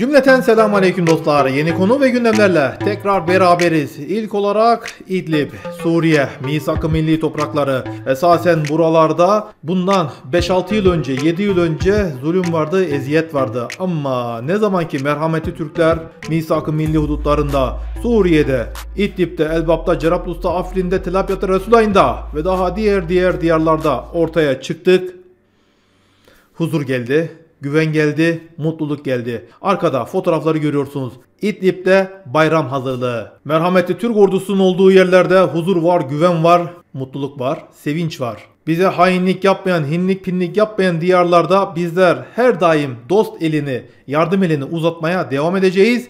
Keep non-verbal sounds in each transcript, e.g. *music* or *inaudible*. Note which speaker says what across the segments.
Speaker 1: Cümleten selam aleyküm dostlar. Yeni konu ve gündemlerle tekrar beraberiz. İlk olarak İdlib, Suriye, Misak-ı Milli toprakları. Esasen buralarda bundan 5-6 yıl önce, 7 yıl önce zulüm vardı, eziyet vardı. Ama ne zaman ki merhameti Türkler Misak-ı Milli hudutlarında, Suriye'de, İdlib'de, Elbap'ta, Cerablus'ta, Afrin'de, Tel Abyad'da, Resulayn'da ve daha diğer diğer diyarlarda ortaya çıktık. Huzur geldi, Güven geldi, mutluluk geldi. Arkada fotoğrafları görüyorsunuz. İdlib'de bayram hazırlığı. Merhametli Türk ordusunun olduğu yerlerde huzur var, güven var, mutluluk var, sevinç var. Bize hainlik yapmayan, hinlik pinlik yapmayan diyarlarda bizler her daim dost elini, yardım elini uzatmaya devam edeceğiz.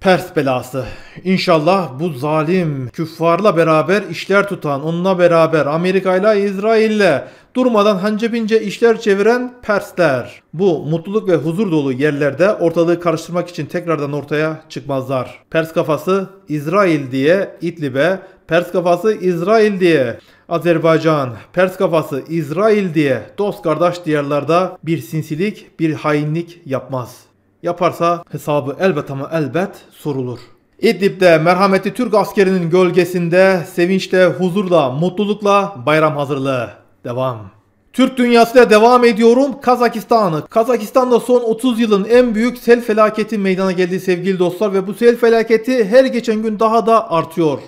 Speaker 1: Pers belası. İnşallah bu zalim küffarla beraber işler tutan, onunla beraber Amerika Amerika'yla İsrail'le durmadan hancebince işler çeviren Persler. Bu mutluluk ve huzur dolu yerlerde ortalığı karıştırmak için tekrardan ortaya çıkmazlar. Pers kafası İsrail diye İdlib'e, Pers kafası İsrail diye Azerbaycan, Pers kafası İsrail diye dost kardeş diyarlarda bir sinsilik, bir hainlik yapmaz yaparsa hesabı elbet ama elbet sorulur. İdlib'de merhameti Türk askerinin gölgesinde sevinçle, huzurla, mutlulukla bayram hazırlığı devam. Türk dünyasıyla devam ediyorum. Kazakistan'ı. Kazakistan'da son 30 yılın en büyük sel felaketi meydana geldi sevgili dostlar ve bu sel felaketi her geçen gün daha da artıyor.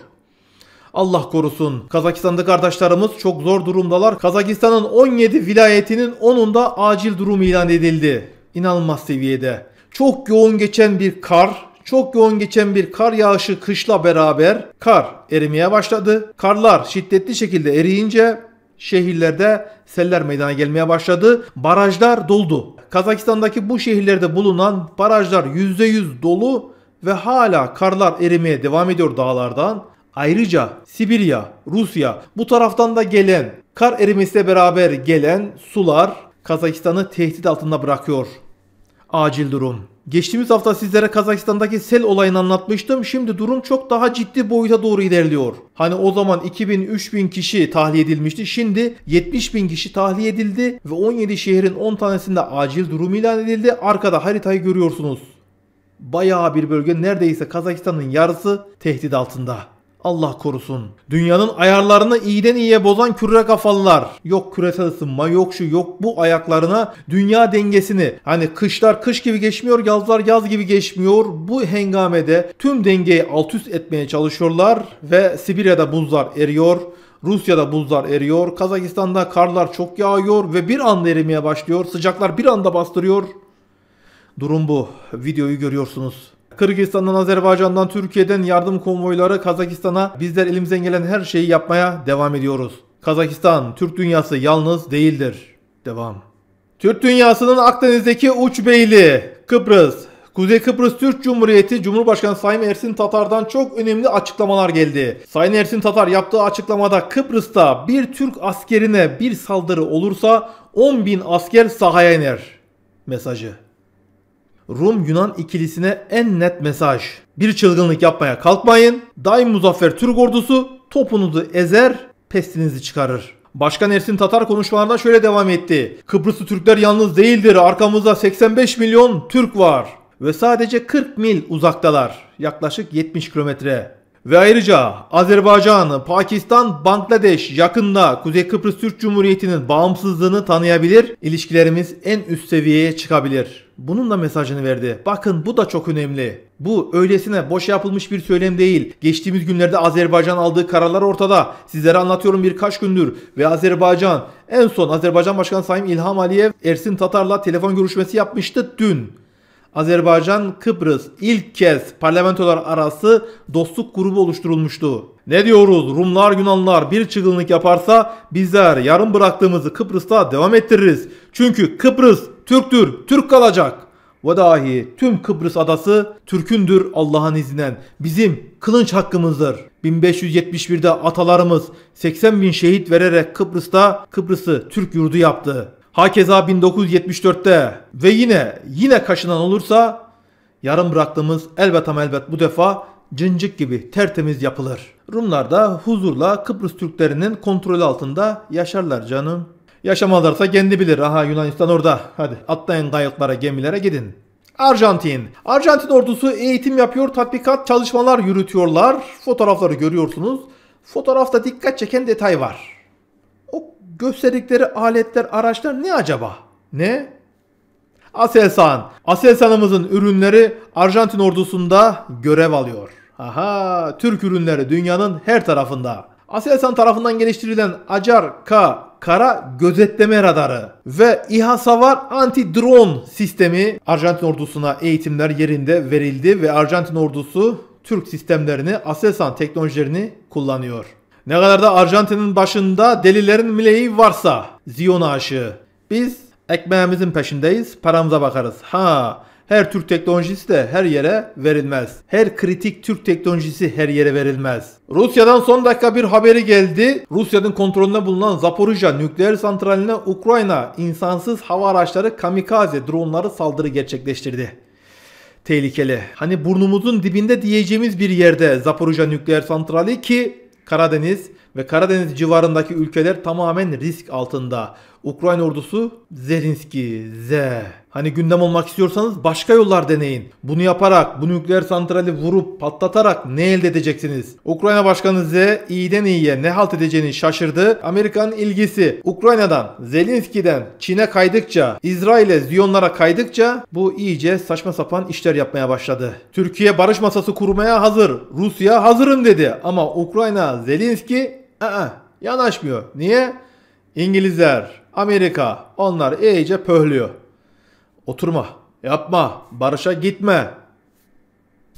Speaker 1: Allah korusun. Kazakistan'da kardeşlerimiz çok zor durumdalar. Kazakistan'ın 17 vilayetinin 10'unda acil durum ilan edildi. İnanılmaz seviyede çok yoğun geçen bir kar, çok yoğun geçen bir kar yağışı kışla beraber kar erimeye başladı. Karlar şiddetli şekilde eriyince şehirlerde seller meydana gelmeye başladı. Barajlar doldu. Kazakistan'daki bu şehirlerde bulunan barajlar %100 dolu ve hala karlar erimeye devam ediyor dağlardan. Ayrıca Sibirya, Rusya bu taraftan da gelen kar erimesiyle beraber gelen sular Kazakistan'ı tehdit altında bırakıyor. Acil durum. Geçtiğimiz hafta sizlere Kazakistan'daki sel olayını anlatmıştım. Şimdi durum çok daha ciddi boyuta doğru ilerliyor. Hani o zaman 2000-3000 kişi tahliye edilmişti. Şimdi 70 bin kişi tahliye edildi ve 17 şehrin 10 tanesinde acil durum ilan edildi. Arkada haritayı görüyorsunuz. Bayağı bir bölge neredeyse Kazakistan'ın yarısı tehdit altında. Allah korusun. Dünyanın ayarlarını iyiden iyiye bozan küre kafalılar. Yok küresel ısınma yok şu yok bu ayaklarına dünya dengesini hani kışlar kış gibi geçmiyor yazlar yaz gibi geçmiyor. Bu hengamede tüm dengeyi alt üst etmeye çalışıyorlar ve Sibirya'da buzlar eriyor. Rusya'da buzlar eriyor, Kazakistan'da karlar çok yağıyor ve bir anda erimeye başlıyor. Sıcaklar bir anda bastırıyor. Durum bu. Videoyu görüyorsunuz. Kırgızistan'dan, Azerbaycan'dan, Türkiye'den yardım konvoyları Kazakistan'a bizler elimizden gelen her şeyi yapmaya devam ediyoruz. Kazakistan, Türk dünyası yalnız değildir. Devam. Türk dünyasının Akdeniz'deki uç beyli Kıbrıs. Kuzey Kıbrıs Türk Cumhuriyeti Cumhurbaşkanı Sayın Ersin Tatar'dan çok önemli açıklamalar geldi. Sayın Ersin Tatar yaptığı açıklamada Kıbrıs'ta bir Türk askerine bir saldırı olursa 10 bin asker sahaya iner mesajı. Rum-Yunan ikilisine en net mesaj. Bir çılgınlık yapmaya kalkmayın. Daim muzaffer Türk ordusu topunuzu ezer, pestinizi çıkarır. Başkan Ersin Tatar konuşmalarına şöyle devam etti. Kıbrıslı Türkler yalnız değildir. Arkamızda 85 milyon Türk var. Ve sadece 40 mil uzaktalar. Yaklaşık 70 kilometre. Ve ayrıca Azerbaycan, Pakistan, Bangladeş yakında Kuzey Kıbrıs Türk Cumhuriyeti'nin bağımsızlığını tanıyabilir, ilişkilerimiz en üst seviyeye çıkabilir. Bunun da mesajını verdi. Bakın bu da çok önemli. Bu öylesine boş yapılmış bir söylem değil. Geçtiğimiz günlerde Azerbaycan aldığı kararlar ortada. Sizlere anlatıyorum birkaç gündür ve Azerbaycan en son Azerbaycan Başkanı Sayın İlham Aliyev Ersin Tatar'la telefon görüşmesi yapmıştı dün. Azerbaycan Kıbrıs ilk kez parlamentolar arası dostluk grubu oluşturulmuştu. Ne diyoruz Rumlar Yunanlar bir çılgınlık yaparsa bizler yarım bıraktığımızı Kıbrıs'ta devam ettiririz. Çünkü Kıbrıs Türktür, Türk kalacak. Ve dahi tüm Kıbrıs adası Türk'ündür Allah'ın izniyle. Bizim kılınç hakkımızdır. 1571'de atalarımız 80 bin şehit vererek Kıbrıs'ta Kıbrıs'ı Türk yurdu yaptı. Hakeza 1974'te ve yine yine kaşınan olursa yarım bıraktığımız elbet ama elbet bu defa cincik gibi tertemiz yapılır. Rumlar da huzurla Kıbrıs Türklerinin kontrolü altında yaşarlar canım. Yaşamalarsa kendi bilir. Aha Yunanistan orada. Hadi atlayın kayıklara gemilere gidin. Arjantin. Arjantin ordusu eğitim yapıyor, tatbikat çalışmalar yürütüyorlar. Fotoğrafları görüyorsunuz. Fotoğrafta dikkat çeken detay var. Gösterdikleri aletler, araçlar ne acaba? Ne? Aselsan. Aselsan'ımızın ürünleri Arjantin ordusunda görev alıyor. Aha, Türk ürünleri dünyanın her tarafında. Aselsan tarafından geliştirilen Acar K kara gözetleme radarı ve İHA Savar anti-drone sistemi Arjantin ordusuna eğitimler yerinde verildi ve Arjantin ordusu Türk sistemlerini, Aselsan teknolojilerini kullanıyor. Ne kadar da Arjantin'in başında delilerin mileği varsa Ziyon aşığı. Biz ekmeğimizin peşindeyiz, paramıza bakarız. Ha, her Türk teknolojisi de her yere verilmez. Her kritik Türk teknolojisi her yere verilmez. Rusya'dan son dakika bir haberi geldi. Rusya'nın kontrolünde bulunan Zaporijya nükleer santraline Ukrayna insansız hava araçları kamikaze dronları saldırı gerçekleştirdi tehlikeli. Hani burnumuzun dibinde diyeceğimiz bir yerde Zaporijya nükleer santrali ki Karadeniz ve Karadeniz civarındaki ülkeler tamamen risk altında. Ukrayna ordusu Zelinski Z. Hani gündem olmak istiyorsanız başka yollar deneyin. Bunu yaparak, bu nükleer santrali vurup patlatarak ne elde edeceksiniz? Ukrayna Başkanı Z iyiden iyiye ne halt edeceğini şaşırdı. Amerikan ilgisi Ukrayna'dan, Zelinski'den Çin'e kaydıkça, İsrail'e, Ziyonlara kaydıkça bu iyice saçma sapan işler yapmaya başladı. Türkiye barış masası kurmaya hazır, Rusya hazırım dedi ama Ukrayna Zelinski ı yanaşmıyor. Niye? İngilizler, Amerika onlar iyice pöhlüyor. Oturma, yapma, barışa gitme.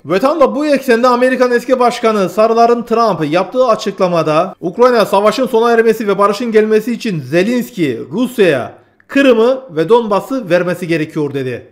Speaker 1: Ve tam da bu eksende Amerikan eski başkanı Sarıların Trump yaptığı açıklamada Ukrayna savaşın sona ermesi ve barışın gelmesi için Zelenski Rusya'ya Kırım'ı ve Donbas'ı vermesi gerekiyor dedi.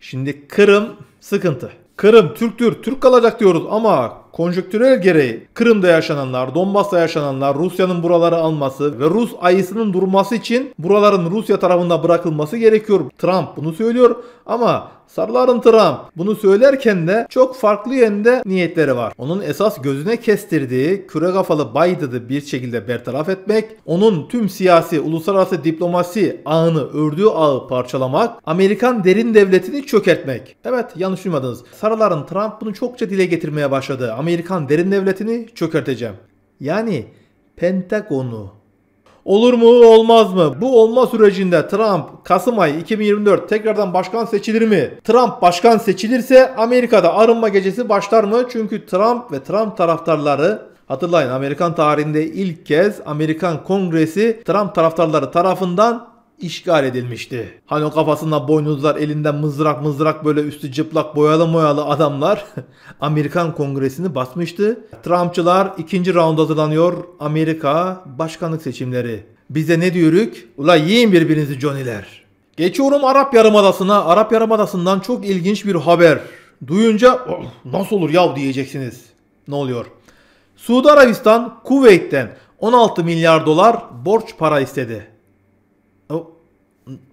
Speaker 1: Şimdi Kırım sıkıntı. Kırım Türktür, Türk kalacak diyoruz ama konjöktürel gereği Kırım'da yaşananlar, Donbas'ta yaşananlar, Rusya'nın buraları alması ve Rus ayısının durması için buraların Rusya tarafında bırakılması gerekiyor. Trump bunu söylüyor ama Sarıların Trump bunu söylerken de çok farklı yönde niyetleri var. Onun esas gözüne kestirdiği küre kafalı Biden'ı bir şekilde bertaraf etmek, onun tüm siyasi uluslararası diplomasi ağını ördüğü ağı parçalamak, Amerikan derin devletini çökertmek. Evet yanlış duymadınız. Sarıların Trump bunu çokça dile getirmeye başladı. Amerikan derin devletini çökerteceğim. Yani Pentagon'u. Olur mu olmaz mı? Bu olma sürecinde Trump Kasım ayı 2024 tekrardan başkan seçilir mi? Trump başkan seçilirse Amerika'da arınma gecesi başlar mı? Çünkü Trump ve Trump taraftarları hatırlayın Amerikan tarihinde ilk kez Amerikan Kongresi Trump taraftarları tarafından işgal edilmişti. Hani o kafasında boynuzlar elinden mızrak mızrak böyle üstü cıplak boyalı moyalı adamlar *laughs* Amerikan kongresini basmıştı. Trumpçılar ikinci round hazırlanıyor Amerika başkanlık seçimleri. Bize ne diyoruk? Ula yiyin birbirinizi Johnny'ler. Geçiyorum Arap Yarımadası'na. Arap Yarımadası'ndan çok ilginç bir haber. Duyunca oh, nasıl olur yav diyeceksiniz. Ne oluyor? Suudi Arabistan Kuveyt'ten 16 milyar dolar borç para istedi.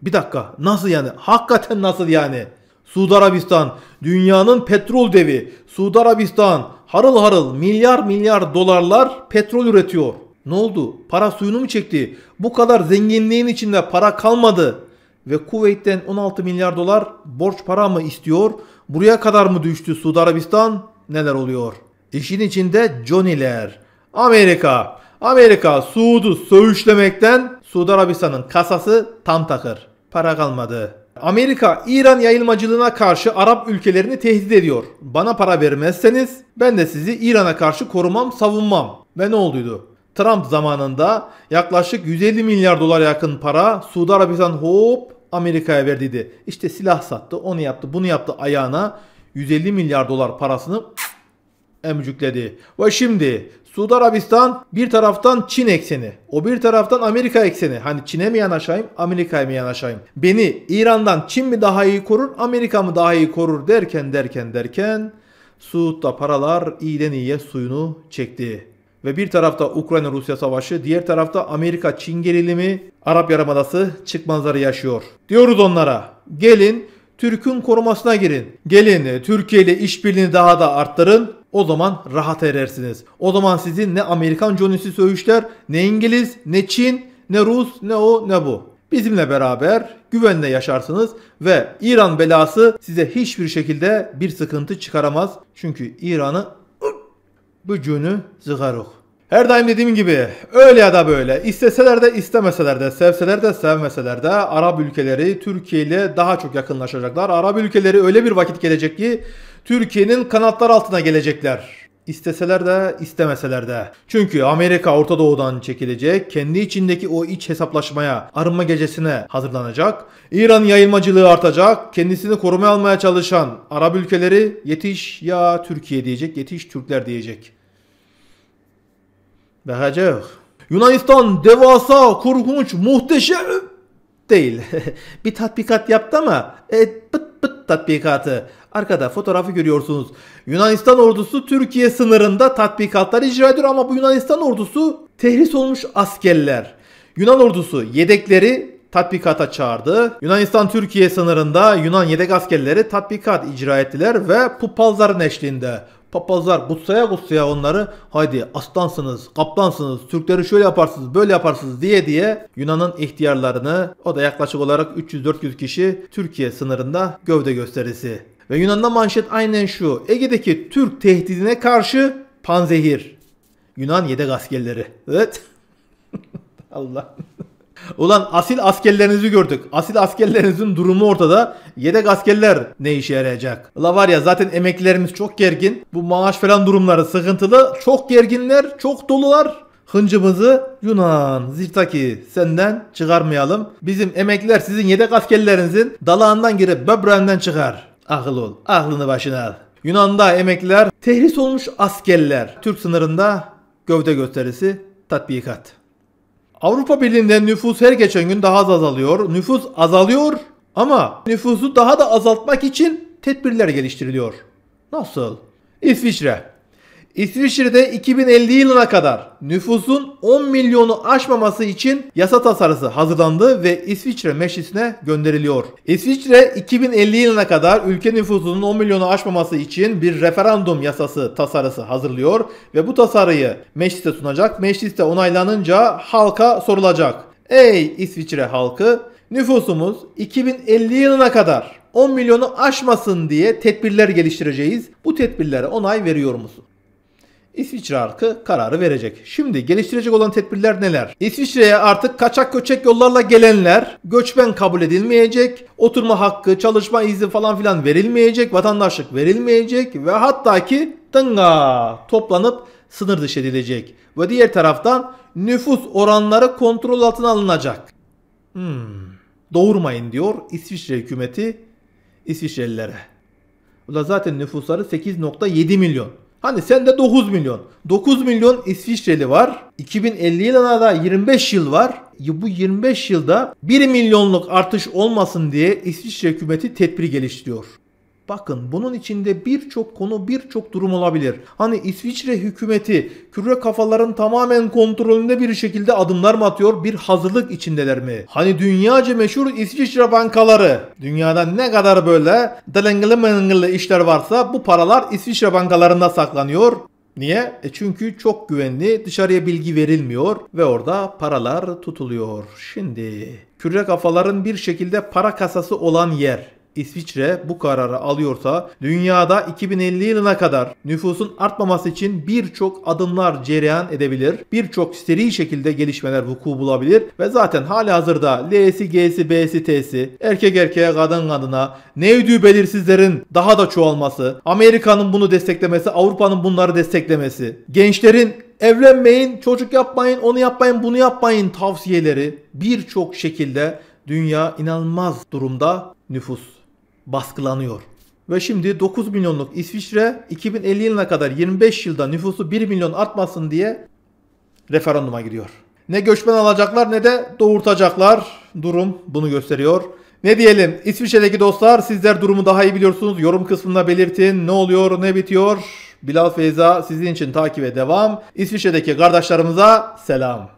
Speaker 1: Bir dakika nasıl yani? Hakikaten nasıl yani? Suudi Arabistan dünyanın petrol devi. Suudi Arabistan harıl harıl milyar milyar dolarlar petrol üretiyor. Ne oldu? Para suyunu mu çekti? Bu kadar zenginliğin içinde para kalmadı. Ve Kuveyt'ten 16 milyar dolar borç para mı istiyor? Buraya kadar mı düştü Suudi Arabistan? Neler oluyor? İşin içinde Johnny'ler. Amerika. Amerika Suud'u söğüşlemekten Suudi Arabistan'ın kasası tam takır. Para kalmadı. Amerika İran yayılmacılığına karşı Arap ülkelerini tehdit ediyor. Bana para vermezseniz ben de sizi İran'a karşı korumam, savunmam. Ve ne olduydu? Trump zamanında yaklaşık 150 milyar dolar yakın para Suudi Arabistan hop Amerika'ya verdiydi. İşte silah sattı, onu yaptı, bunu yaptı ayağına 150 milyar dolar parasını emcükledi. Ve şimdi Suudi Arabistan bir taraftan Çin ekseni. O bir taraftan Amerika ekseni. Hani Çin'e mi yanaşayım Amerika'ya mı yanaşayım? Beni İran'dan Çin mi daha iyi korur Amerika mı daha iyi korur derken derken derken Suud'da paralar iyiden iyiye suyunu çekti. Ve bir tarafta Ukrayna-Rusya savaşı, diğer tarafta Amerika-Çin gerilimi, Arap Yarımadası çıkmazları yaşıyor. Diyoruz onlara, gelin Türk'ün korumasına girin. Gelin Türkiye ile işbirliğini daha da arttırın. O zaman rahat erersiniz. O zaman sizin ne Amerikan Johnny'si söğüşler, ne İngiliz, ne Çin, ne Rus, ne o, ne bu. Bizimle beraber güvenle yaşarsınız ve İran belası size hiçbir şekilde bir sıkıntı çıkaramaz. Çünkü İran'ı bu bücünü zıgaruk. Her daim dediğim gibi öyle ya da böyle isteseler de istemeseler de sevseler de sevmeseler de Arap ülkeleri Türkiye ile daha çok yakınlaşacaklar. Arap ülkeleri öyle bir vakit gelecek ki Türkiye'nin kanatlar altına gelecekler. İsteseler de istemeseler de. Çünkü Amerika Orta Doğu'dan çekilecek, kendi içindeki o iç hesaplaşmaya, arınma gecesine hazırlanacak. İran yayılmacılığı artacak, kendisini korumaya almaya çalışan Arap ülkeleri yetiş ya Türkiye diyecek, yetiş Türkler diyecek. Bakacak. Yunanistan devasa, korkunç, muhteşem değil. *laughs* bir tatbikat yaptı ama e, pıt pıt tatbikatı. Arkada fotoğrafı görüyorsunuz. Yunanistan ordusu Türkiye sınırında tatbikatlar icra ediyor ama bu Yunanistan ordusu tehris olmuş askerler. Yunan ordusu yedekleri tatbikata çağırdı. Yunanistan-Türkiye sınırında Yunan yedek askerleri tatbikat icra ettiler ve Pupalzar'ın eşliğinde papazlar kutsaya kutsaya onları haydi aslansınız, kaplansınız, Türkleri şöyle yaparsınız, böyle yaparsınız diye diye Yunan'ın ihtiyarlarını o da yaklaşık olarak 300-400 kişi Türkiye sınırında gövde gösterisi ve Yunan'da manşet aynen şu. Ege'deki Türk tehdidine karşı panzehir. Yunan yedek askerleri. Evet. *laughs* Allah. Ulan asil askerlerinizi gördük. Asil askerlerinizin durumu ortada. Yedek askerler ne işe yarayacak? La var ya zaten emeklilerimiz çok gergin. Bu maaş falan durumları sıkıntılı. Çok gerginler, çok dolular. Hıncımızı Yunan, Zirtaki senden çıkarmayalım. Bizim emekler sizin yedek askerlerinizin dalağından girip böbreğinden çıkar. Akıl ol. Aklını başına al. Yunan'da emekliler, tehris olmuş askerler. Türk sınırında gövde gösterisi tatbikat. Avrupa birliğinde nüfus her geçen gün daha az azalıyor. Nüfus azalıyor ama nüfusu daha da azaltmak için tedbirler geliştiriliyor. Nasıl? İsviçre İsviçre'de 2050 yılına kadar nüfusun 10 milyonu aşmaması için yasa tasarısı hazırlandı ve İsviçre meclisine gönderiliyor. İsviçre 2050 yılına kadar ülke nüfusunun 10 milyonu aşmaması için bir referandum yasası tasarısı hazırlıyor ve bu tasarıyı meclise sunacak. Mecliste onaylanınca halka sorulacak. Ey İsviçre halkı nüfusumuz 2050 yılına kadar 10 milyonu aşmasın diye tedbirler geliştireceğiz. Bu tedbirlere onay veriyor musun? İsviçre halkı kararı verecek. Şimdi geliştirecek olan tedbirler neler? İsviçre'ye artık kaçak göçek yollarla gelenler göçmen kabul edilmeyecek, oturma hakkı, çalışma izni falan filan verilmeyecek, vatandaşlık verilmeyecek ve hatta ki tınga toplanıp sınır dışı edilecek. Ve diğer taraftan nüfus oranları kontrol altına alınacak. Hmm, doğurmayın diyor İsviçre hükümeti İsviçrelilere. Bu da zaten nüfusları 8.7 milyon. Hani sende 9 milyon. 9 milyon İsviçreli var. 2050 yılına da 25 yıl var. E, bu 25 yılda 1 milyonluk artış olmasın diye İsviçre hükümeti tedbir geliştiriyor. Bakın bunun içinde birçok konu birçok durum olabilir. Hani İsviçre hükümeti küre kafaların tamamen kontrolünde bir şekilde adımlar mı atıyor bir hazırlık içindeler mi? Hani dünyaca meşhur İsviçre bankaları. Dünyada ne kadar böyle delengili menengili işler varsa bu paralar İsviçre bankalarında saklanıyor. Niye? E çünkü çok güvenli, dışarıya bilgi verilmiyor ve orada paralar tutuluyor. Şimdi küre kafaların bir şekilde para kasası olan yer. İsviçre bu kararı alıyorsa dünyada 2050 yılına kadar nüfusun artmaması için birçok adımlar cereyan edebilir. Birçok seri şekilde gelişmeler vuku bulabilir ve zaten hali hazırda L'si, G'si, B'si, T'si, erkek erkeğe, kadın kadına, nevdü belirsizlerin daha da çoğalması, Amerika'nın bunu desteklemesi, Avrupa'nın bunları desteklemesi, gençlerin evlenmeyin, çocuk yapmayın, onu yapmayın, bunu yapmayın tavsiyeleri birçok şekilde dünya inanılmaz durumda nüfus baskılanıyor. Ve şimdi 9 milyonluk İsviçre 2050 yılına kadar 25 yılda nüfusu 1 milyon artmasın diye referanduma giriyor. Ne göçmen alacaklar ne de doğurtacaklar. Durum bunu gösteriyor. Ne diyelim İsviçre'deki dostlar sizler durumu daha iyi biliyorsunuz. Yorum kısmında belirtin ne oluyor ne bitiyor. Bilal Feyza sizin için takibe devam. İsviçre'deki kardeşlerimize selam.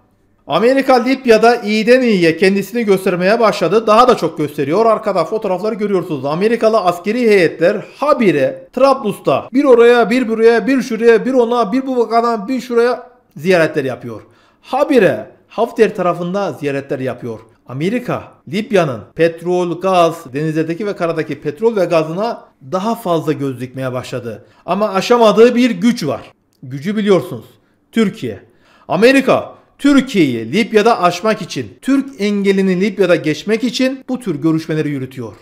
Speaker 1: Amerika Libya'da iyiden iyiye kendisini göstermeye başladı. Daha da çok gösteriyor. Arkada fotoğrafları görüyorsunuz. Amerikalı askeri heyetler habire Trablus'ta bir oraya bir buraya bir şuraya bir ona bir bu vakadan bir şuraya ziyaretler yapıyor. Habire Hafter tarafında ziyaretler yapıyor. Amerika, Libya'nın petrol, gaz, denizlerdeki ve karadaki petrol ve gazına daha fazla göz dikmeye başladı. Ama aşamadığı bir güç var. Gücü biliyorsunuz. Türkiye. Amerika Türkiye'yi Libya'da aşmak için, Türk engelini Libya'da geçmek için bu tür görüşmeleri yürütüyor.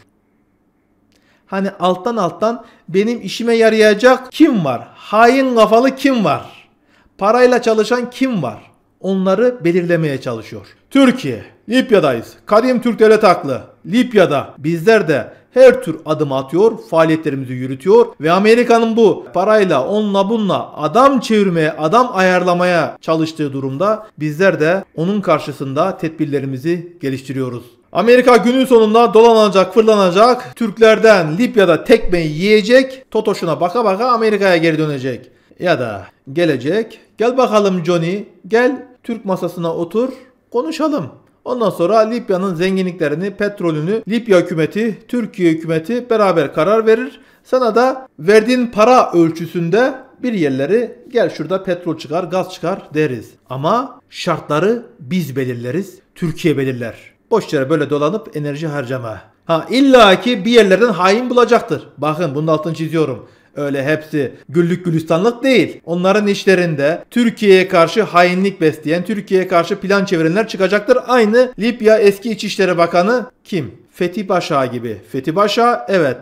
Speaker 1: Hani alttan alttan benim işime yarayacak kim var? Hain kafalı kim var? Parayla çalışan kim var? Onları belirlemeye çalışıyor. Türkiye, Libya'dayız. Kadim Türk devlet haklı. Libya'da bizler de her tür adım atıyor, faaliyetlerimizi yürütüyor ve Amerika'nın bu parayla onunla bununla adam çevirmeye, adam ayarlamaya çalıştığı durumda bizler de onun karşısında tedbirlerimizi geliştiriyoruz. Amerika günün sonunda dolanacak, fırlanacak, Türklerden Libya'da tekmeyi yiyecek, Totoş'una baka baka Amerika'ya geri dönecek. Ya da gelecek, gel bakalım Johnny, gel Türk masasına otur, konuşalım. Ondan sonra Libya'nın zenginliklerini, petrolünü Libya hükümeti, Türkiye hükümeti beraber karar verir. Sana da verdiğin para ölçüsünde bir yerleri gel şurada petrol çıkar, gaz çıkar deriz. Ama şartları biz belirleriz, Türkiye belirler. Boş yere böyle dolanıp enerji harcama. Ha illa ki bir yerlerden hain bulacaktır. Bakın bunun altını çiziyorum. Öyle hepsi güllük gülistanlık değil. Onların işlerinde Türkiye'ye karşı hainlik besleyen, Türkiye'ye karşı plan çevirenler çıkacaktır. Aynı Libya eski İçişleri Bakanı kim? Fethi Paşa gibi. Fethi Paşa evet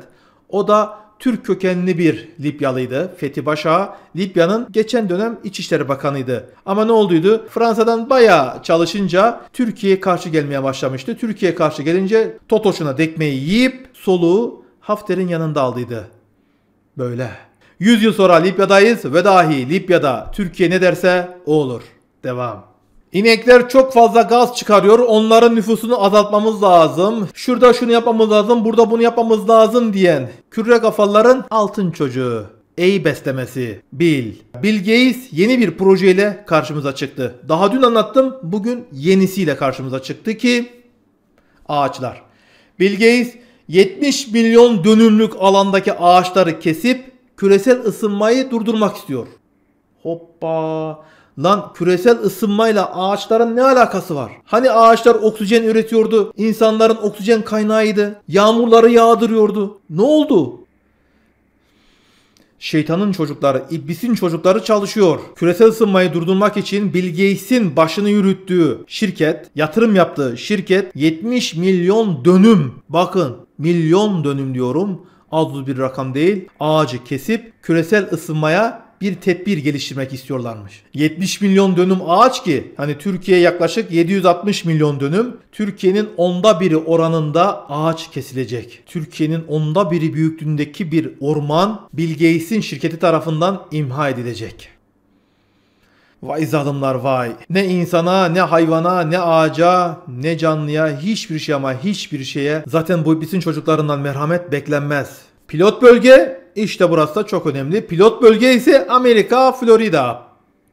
Speaker 1: o da Türk kökenli bir Libyalıydı. Fethi Başa, Libya'nın geçen dönem İçişleri Bakanıydı. Ama ne olduydu? Fransa'dan bayağı çalışınca Türkiye'ye karşı gelmeye başlamıştı. Türkiye'ye karşı gelince Totoş'una dekmeyi yiyip soluğu Hafter'in yanında aldıydı böyle. 100 yıl sonra Libya'dayız ve dahi Libya'da Türkiye ne derse o olur. Devam. İnekler çok fazla gaz çıkarıyor. Onların nüfusunu azaltmamız lazım. Şurada şunu yapmamız lazım, burada bunu yapmamız lazım diyen kürre kafaların altın çocuğu. Ey beslemesi. Bil. Bill Gates yeni bir projeyle karşımıza çıktı. Daha dün anlattım. Bugün yenisiyle karşımıza çıktı ki ağaçlar. Bill Gates 70 milyon dönümlük alandaki ağaçları kesip küresel ısınmayı durdurmak istiyor. Hoppa. Lan küresel ısınmayla ağaçların ne alakası var? Hani ağaçlar oksijen üretiyordu, insanların oksijen kaynağıydı, yağmurları yağdırıyordu. Ne oldu? Şeytanın çocukları, iblisin çocukları çalışıyor. Küresel ısınmayı durdurmak için Bill Gates'in başını yürüttüğü şirket, yatırım yaptığı şirket 70 milyon dönüm. Bakın milyon dönüm diyorum az bir rakam değil ağacı kesip küresel ısınmaya bir tedbir geliştirmek istiyorlarmış. 70 milyon dönüm ağaç ki hani Türkiye yaklaşık 760 milyon dönüm. Türkiye'nin onda biri oranında ağaç kesilecek. Türkiye'nin onda biri büyüklüğündeki bir orman Bill Gates'in şirketi tarafından imha edilecek. Vay zalimler vay. Ne insana, ne hayvana, ne ağaca, ne canlıya hiçbir şey ama hiçbir şeye zaten bu iblisin çocuklarından merhamet beklenmez. Pilot bölge işte burası da çok önemli. Pilot bölge ise Amerika, Florida.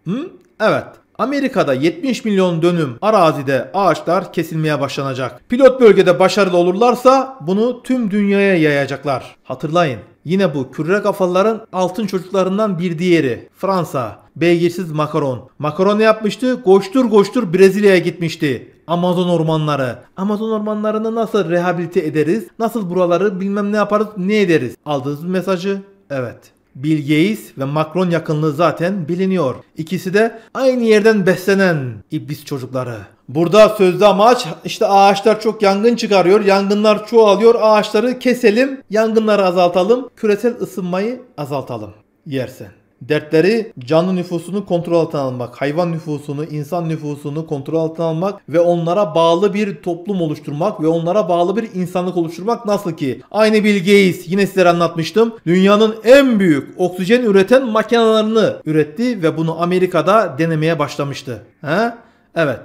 Speaker 1: Hı? Evet. Amerika'da 70 milyon dönüm arazide ağaçlar kesilmeye başlanacak. Pilot bölgede başarılı olurlarsa bunu tüm dünyaya yayacaklar. Hatırlayın. Yine bu kürre kafalıların altın çocuklarından bir diğeri Fransa. Beygirsiz makaron. Makaron yapmıştı? Koştur koştur Brezilya'ya gitmişti. Amazon ormanları. Amazon ormanlarını nasıl rehabilite ederiz? Nasıl buraları bilmem ne yaparız, ne ederiz? Aldığınız mesajı? Evet. Bill Gates ve Macron yakınlığı zaten biliniyor. İkisi de aynı yerden beslenen iblis çocukları. Burada sözde amaç işte ağaçlar çok yangın çıkarıyor, yangınlar çoğalıyor, ağaçları keselim, yangınları azaltalım, küresel ısınmayı azaltalım. Yersen. Dertleri canlı nüfusunu kontrol altına almak, hayvan nüfusunu, insan nüfusunu kontrol altına almak ve onlara bağlı bir toplum oluşturmak ve onlara bağlı bir insanlık oluşturmak nasıl ki? Aynı Bill yine sizlere anlatmıştım. Dünyanın en büyük oksijen üreten makinalarını üretti ve bunu Amerika'da denemeye başlamıştı. He? Evet.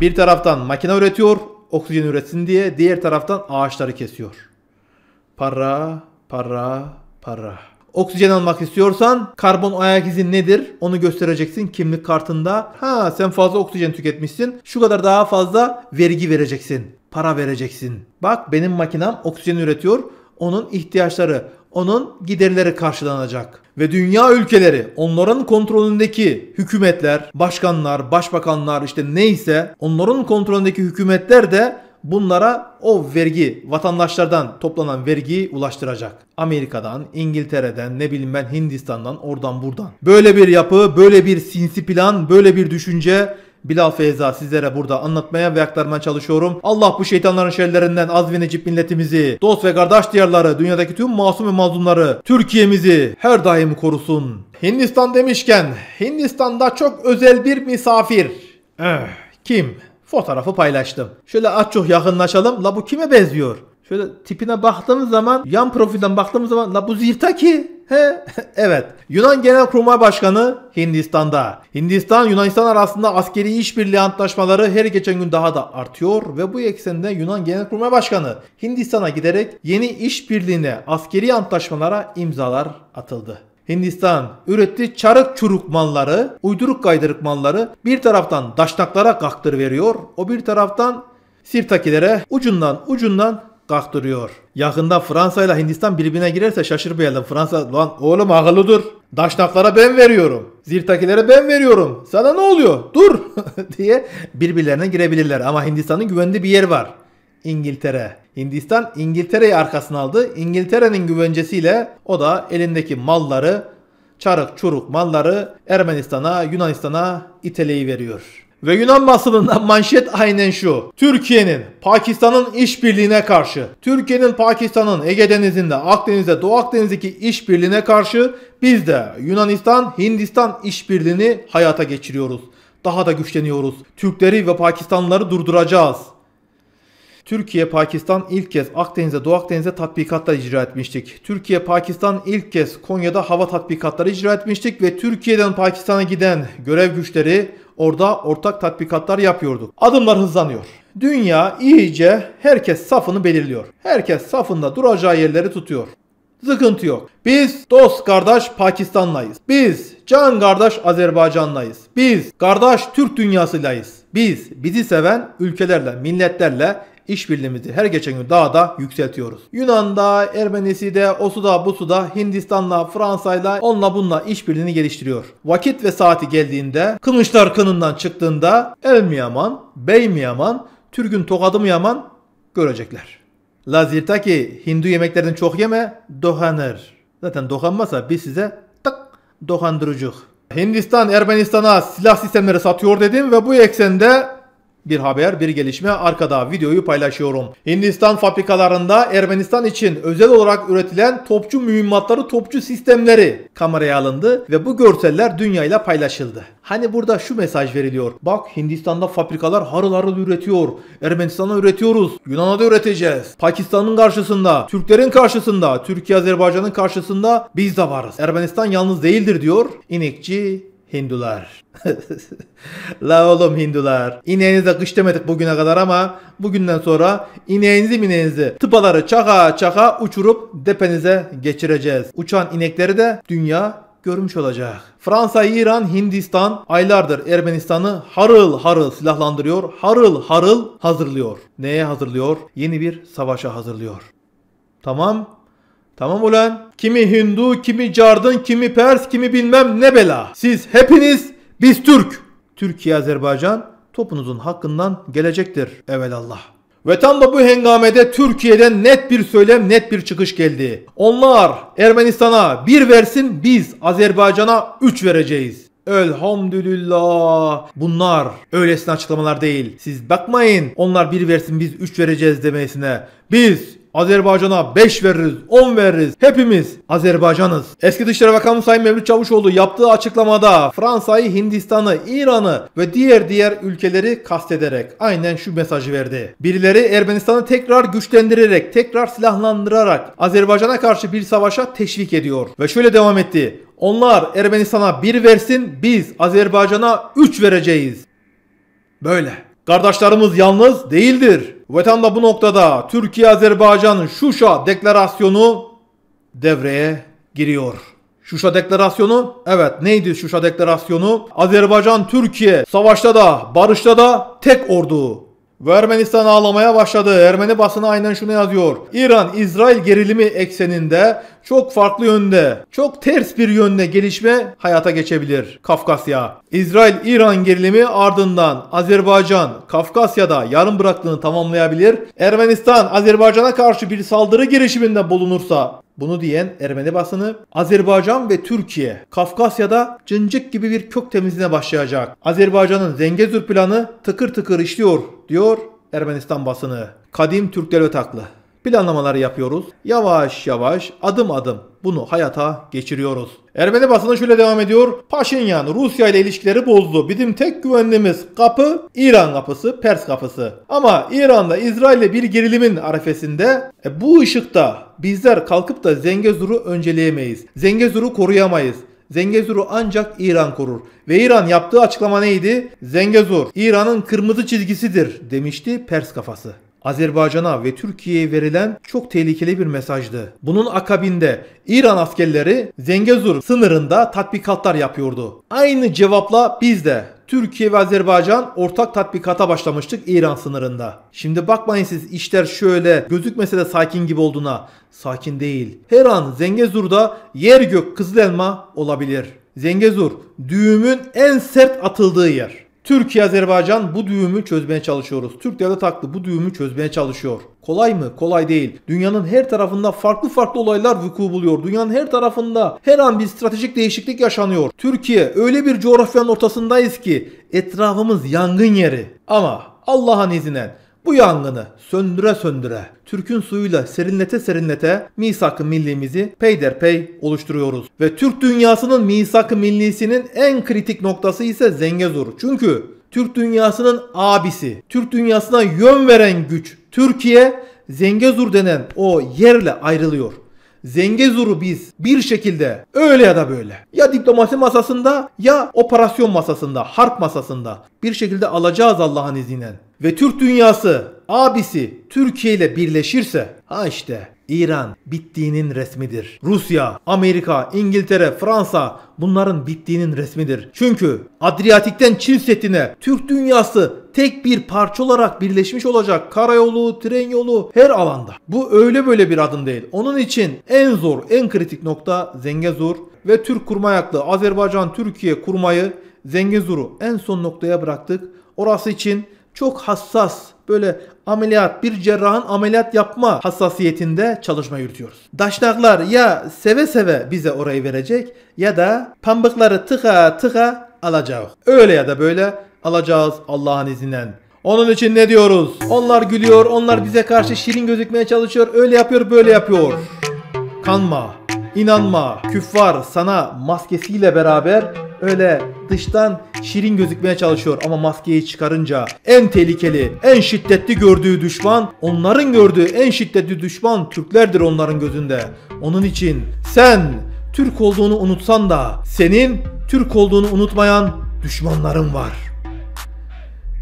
Speaker 1: Bir taraftan makine üretiyor, oksijen üretsin diye, diğer taraftan ağaçları kesiyor. Para, para, para. Oksijen almak istiyorsan karbon ayak izi nedir onu göstereceksin kimlik kartında. Ha sen fazla oksijen tüketmişsin. Şu kadar daha fazla vergi vereceksin. Para vereceksin. Bak benim makinem oksijen üretiyor. Onun ihtiyaçları, onun giderleri karşılanacak. Ve dünya ülkeleri, onların kontrolündeki hükümetler, başkanlar, başbakanlar işte neyse onların kontrolündeki hükümetler de bunlara o vergi vatandaşlardan toplanan vergiyi ulaştıracak. Amerika'dan, İngiltere'den, ne bileyim ben Hindistan'dan, oradan buradan. Böyle bir yapı, böyle bir sinsi plan, böyle bir düşünce Bilal Feyza sizlere burada anlatmaya ve aktarmaya çalışıyorum. Allah bu şeytanların şerlerinden az ve necip milletimizi, dost ve kardeş diyarları, dünyadaki tüm masum ve mazlumları, Türkiye'mizi her daim korusun. Hindistan demişken, Hindistan'da çok özel bir misafir. Eh, kim? Fotoğrafı paylaştım. Şöyle az çok yakınlaşalım. La bu kime benziyor? Şöyle tipine baktığımız zaman, yan profilden baktığımız zaman la bu Zirtaki. He, *laughs* evet. Yunan Genel Kurmay Başkanı Hindistan'da. Hindistan Yunanistan arasında askeri işbirliği antlaşmaları her geçen gün daha da artıyor ve bu eksende Yunan Genel Kurmay Başkanı Hindistan'a giderek yeni işbirliğine, askeri antlaşmalara imzalar atıldı. Hindistan üretti çarık çuruk malları, uyduruk kaydırık malları bir taraftan daşnaklara kaktır veriyor, o bir taraftan sirtakilere ucundan ucundan kaktırıyor. Yakında Fransa ile Hindistan birbirine girerse şaşırmayalım. Fransa lan oğlum akıllı Daşnaklara ben veriyorum. Zirtakilere ben veriyorum. Sana ne oluyor? Dur *laughs* diye birbirlerine girebilirler. Ama Hindistan'ın güvenli bir yer var. İngiltere. Hindistan İngiltere'yi arkasına aldı. İngiltere'nin güvencesiyle o da elindeki malları, çarık çuruk malları Ermenistan'a, Yunanistan'a iteleyi veriyor. Ve Yunan basınında *laughs* manşet aynen şu. Türkiye'nin Pakistan'ın işbirliğine karşı, Türkiye'nin Pakistan'ın Ege Denizi'nde, Akdeniz'de, Doğu Akdeniz'deki işbirliğine karşı biz de Yunanistan, Hindistan işbirliğini hayata geçiriyoruz. Daha da güçleniyoruz. Türkleri ve Pakistanlıları durduracağız. Türkiye-Pakistan ilk kez Akdeniz'de Doğu Akdeniz'e tatbikatlar icra etmiştik. Türkiye-Pakistan ilk kez Konya'da hava tatbikatları icra etmiştik ve Türkiye'den Pakistan'a giden görev güçleri orada ortak tatbikatlar yapıyorduk. Adımlar hızlanıyor. Dünya iyice herkes safını belirliyor. Herkes safında duracağı yerleri tutuyor. Sıkıntı yok. Biz dost kardeş Pakistan'layız. Biz can kardeş Azerbaycan'layız. Biz kardeş Türk dünyasılayız. Biz bizi seven ülkelerle, milletlerle işbirliğimizi her geçen gün daha da yükseltiyoruz. Yunan'da, Ermenisi'de, o suda bu suda Hindistan'la, Fransa'yla onunla bununla işbirliğini geliştiriyor. Vakit ve saati geldiğinde, kılıçlar kınından çıktığında el mi bey mi yaman, türgün tokadı mı yaman görecekler. Lazirtaki Hindu yemeklerinden çok yeme, dokanır. Zaten dokanmasa biz size tak dokandırıcık. Hindistan Ermenistan'a silah sistemleri satıyor dedim ve bu eksende bir haber, bir gelişme arkada videoyu paylaşıyorum. Hindistan fabrikalarında Ermenistan için özel olarak üretilen topçu mühimmatları, topçu sistemleri kameraya alındı ve bu görseller dünyayla paylaşıldı. Hani burada şu mesaj veriliyor. Bak Hindistan'da fabrikalar harıl harıl üretiyor. Ermenistan'a üretiyoruz. Yunan'a da üreteceğiz. Pakistan'ın karşısında, Türklerin karşısında, Türkiye Azerbaycan'ın karşısında biz de varız. Ermenistan yalnız değildir diyor. İnekçi Hindular. *laughs* La oğlum Hindular. İneğinize kış demedik bugüne kadar ama bugünden sonra ineğinizi mineğinizi tıpaları çaka çaka uçurup depenize geçireceğiz. Uçan inekleri de dünya görmüş olacak. Fransa, İran, Hindistan aylardır Ermenistan'ı harıl harıl silahlandırıyor, harıl harıl hazırlıyor. Neye hazırlıyor? Yeni bir savaşa hazırlıyor. Tamam Tamam ulan. Kimi Hindu, kimi Cardın, kimi Pers, kimi bilmem ne bela. Siz hepiniz biz Türk. Türkiye Azerbaycan topunuzun hakkından gelecektir evelallah. Ve tam da bu hengamede Türkiye'den net bir söylem, net bir çıkış geldi. Onlar Ermenistan'a bir versin, biz Azerbaycan'a üç vereceğiz. Elhamdülillah. Bunlar öylesine açıklamalar değil. Siz bakmayın onlar bir versin biz üç vereceğiz demesine. Biz Azerbaycan'a 5 veririz, 10 veririz. Hepimiz Azerbaycan'ız. Eski Dışişleri Bakanı Sayın Mevlüt Çavuşoğlu yaptığı açıklamada Fransa'yı, Hindistan'ı, İran'ı ve diğer diğer ülkeleri kastederek aynen şu mesajı verdi. Birileri Ermenistan'ı tekrar güçlendirerek, tekrar silahlandırarak Azerbaycan'a karşı bir savaşa teşvik ediyor. Ve şöyle devam etti. Onlar Ermenistan'a 1 versin, biz Azerbaycan'a 3 vereceğiz. Böyle. Kardeşlerimiz yalnız değildir. Vatan da bu noktada Türkiye-Azerbaycan Şuşa Deklarasyonu devreye giriyor. Şuşa Deklarasyonu, evet neydi Şuşa Deklarasyonu? Azerbaycan-Türkiye savaşta da barışta da tek ordu ve Ermenistan ağlamaya başladı. Ermeni basını aynen şunu yazıyor. İran-İsrail gerilimi ekseninde çok farklı yönde, çok ters bir yönde gelişme hayata geçebilir Kafkasya. İsrail-İran gerilimi ardından Azerbaycan Kafkasya'da yarım bıraktığını tamamlayabilir. Ermenistan Azerbaycan'a karşı bir saldırı girişiminde bulunursa bunu diyen Ermeni basını Azerbaycan ve Türkiye Kafkasya'da cincik gibi bir kök temizliğine başlayacak. Azerbaycan'ın Zengezur planı tıkır tıkır işliyor diyor Ermenistan basını. Kadim Türkler ötaklı planlamalar yapıyoruz. Yavaş yavaş adım adım bunu hayata geçiriyoruz. Ermeni basını şöyle devam ediyor. Paşinyan Rusya ile ilişkileri bozdu. Bizim tek güvenliğimiz kapı İran kapısı, Pers kapısı. Ama İran'da İsrail'le bir gerilimin arifesinde, e, bu ışıkta bizler kalkıp da Zengezur'u önceleyemeyiz. Zengezur'u koruyamayız. Zengezur'u ancak İran korur. Ve İran yaptığı açıklama neydi? Zengezur, İran'ın kırmızı çizgisidir demişti Pers kafası. Azerbaycan'a ve Türkiye'ye verilen çok tehlikeli bir mesajdı. Bunun akabinde İran askerleri Zengezur sınırında tatbikatlar yapıyordu. Aynı cevapla biz de Türkiye ve Azerbaycan ortak tatbikata başlamıştık İran sınırında. Şimdi bakmayın siz işler şöyle gözükmese de sakin gibi olduğuna. Sakin değil. Her an Zengezur'da yer gök kızıl elma olabilir. Zengezur düğümün en sert atıldığı yer. Türkiye-Azerbaycan bu düğümü çözmeye çalışıyoruz. Türk devlet aklı bu düğümü çözmeye çalışıyor. Kolay mı? Kolay değil. Dünyanın her tarafında farklı farklı olaylar vuku buluyor. Dünyanın her tarafında her an bir stratejik değişiklik yaşanıyor. Türkiye öyle bir coğrafyanın ortasındayız ki etrafımız yangın yeri. Ama Allah'ın izniyle bu yangını söndüre söndüre, Türk'ün suyuyla serinlete serinlete misak-ı millimizi peyderpey oluşturuyoruz. Ve Türk dünyasının misak-ı millisinin en kritik noktası ise Zengezur. Çünkü Türk dünyasının abisi, Türk dünyasına yön veren güç Türkiye Zengezur denen o yerle ayrılıyor. Zengezur'u biz bir şekilde öyle ya da böyle ya diplomasi masasında ya operasyon masasında, harp masasında bir şekilde alacağız Allah'ın izniyle ve Türk dünyası abisi Türkiye ile birleşirse ha işte İran bittiğinin resmidir. Rusya, Amerika, İngiltere, Fransa bunların bittiğinin resmidir. Çünkü Adriyatik'ten Çin setine Türk dünyası tek bir parça olarak birleşmiş olacak. Karayolu, tren yolu her alanda. Bu öyle böyle bir adım değil. Onun için en zor, en kritik nokta Zengezur ve Türk kurmayaklı Azerbaycan-Türkiye kurmayı Zengezur'u en son noktaya bıraktık. Orası için çok hassas böyle ameliyat bir cerrahın ameliyat yapma hassasiyetinde çalışma yürütüyoruz. Daşnaklar ya seve seve bize orayı verecek ya da pambıkları tıka tıka alacağız. Öyle ya da böyle alacağız Allah'ın izniyle. Onun için ne diyoruz? Onlar gülüyor, onlar bize karşı şirin gözükmeye çalışıyor, öyle yapıyor, böyle yapıyor. Kanma inanma, küffar sana maskesiyle beraber öyle dıştan şirin gözükmeye çalışıyor ama maskeyi çıkarınca en tehlikeli, en şiddetli gördüğü düşman, onların gördüğü en şiddetli düşman Türklerdir onların gözünde. Onun için sen Türk olduğunu unutsan da senin Türk olduğunu unutmayan düşmanların var.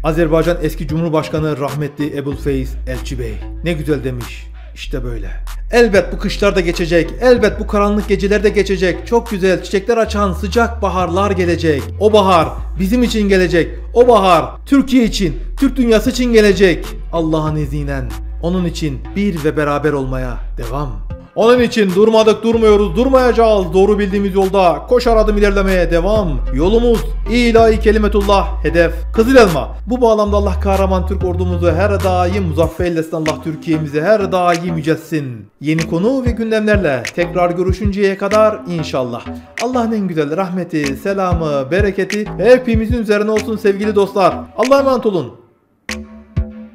Speaker 1: Azerbaycan eski Cumhurbaşkanı rahmetli Ebul Feyz Elçi Bey ne güzel demiş. işte böyle. Elbet bu kışlar da geçecek. Elbet bu karanlık geceler de geçecek. Çok güzel çiçekler açan sıcak baharlar gelecek. O bahar bizim için gelecek. O bahar Türkiye için, Türk dünyası için gelecek. Allah'ın izniyle onun için bir ve beraber olmaya devam. Onun için durmadık durmuyoruz durmayacağız. Doğru bildiğimiz yolda koşar adım ilerlemeye devam. Yolumuz ilahi kelimetullah hedef. Kızıl elma. Bu bağlamda Allah kahraman Türk ordumuzu her daim muzaffer eylesin Allah Türkiye'mizi her daim mücessin. Yeni konu ve gündemlerle tekrar görüşünceye kadar inşallah. Allah'ın en güzel rahmeti, selamı, bereketi hepimizin üzerine olsun sevgili dostlar. Allah'a emanet olun.